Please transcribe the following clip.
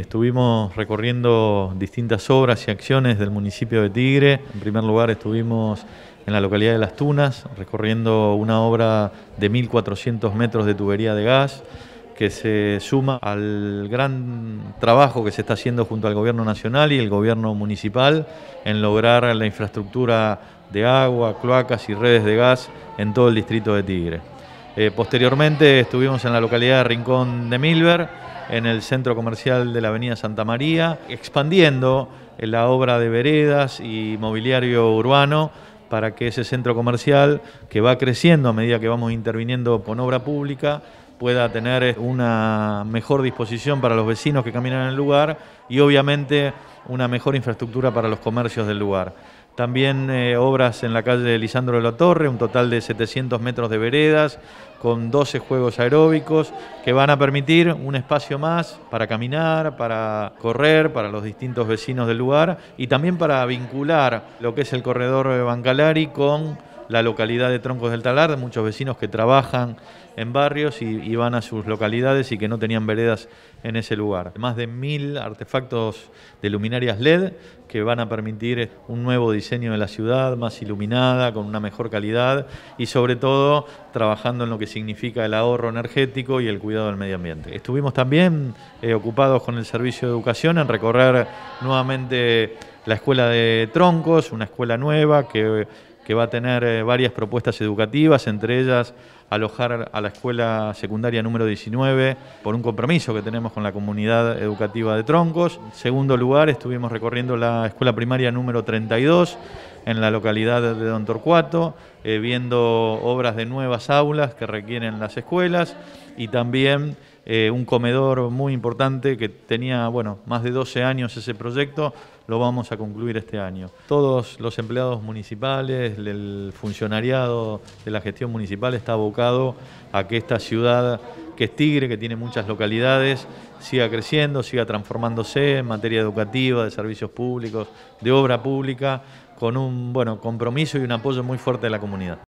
Estuvimos recorriendo distintas obras y acciones del municipio de Tigre. En primer lugar estuvimos en la localidad de Las Tunas recorriendo una obra de 1.400 metros de tubería de gas que se suma al gran trabajo que se está haciendo junto al gobierno nacional y el gobierno municipal en lograr la infraestructura de agua, cloacas y redes de gas en todo el distrito de Tigre. Eh, posteriormente estuvimos en la localidad de Rincón de Milver, en el centro comercial de la Avenida Santa María, expandiendo eh, la obra de veredas y mobiliario urbano para que ese centro comercial, que va creciendo a medida que vamos interviniendo con obra pública, pueda tener eh, una mejor disposición para los vecinos que caminan en el lugar y obviamente una mejor infraestructura para los comercios del lugar. También eh, obras en la calle Lisandro de la Torre, un total de 700 metros de veredas, con 12 juegos aeróbicos que van a permitir un espacio más para caminar, para correr, para los distintos vecinos del lugar y también para vincular lo que es el corredor Bancalari con la localidad de Troncos del Talar, de muchos vecinos que trabajan en barrios y, van a sus localidades y que no tenían veredas en ese lugar. Más de mil artefactos de luminarias LED que van a permitir un nuevo diseño de la ciudad, más iluminada, con una mejor calidad y sobre todo trabajando en lo que significa el ahorro energético y el cuidado del medio ambiente. Estuvimos también eh, ocupados con el Servicio de Educación en recorrer nuevamente la escuela de troncos, una escuela nueva que que va a tener eh, varias propuestas educativas, entre ellas alojar a la escuela secundaria número 19 por un compromiso que tenemos con la comunidad educativa de Troncos. En segundo lugar, estuvimos recorriendo la escuela primaria número 32 en la localidad de Don Torcuato, eh, viendo obras de nuevas aulas que requieren las escuelas y también eh, un comedor muy importante que tenía, bueno, más de 12 años ese proyecto, lo vamos a concluir este año. Todos los empleados municipales, el funcionariado de la gestión municipal está abocado a que esta ciudad que es Tigre, que tiene muchas localidades, siga creciendo, siga transformándose en materia educativa, de servicios públicos, de obra pública, con un bueno, compromiso y un apoyo muy fuerte de la comunidad.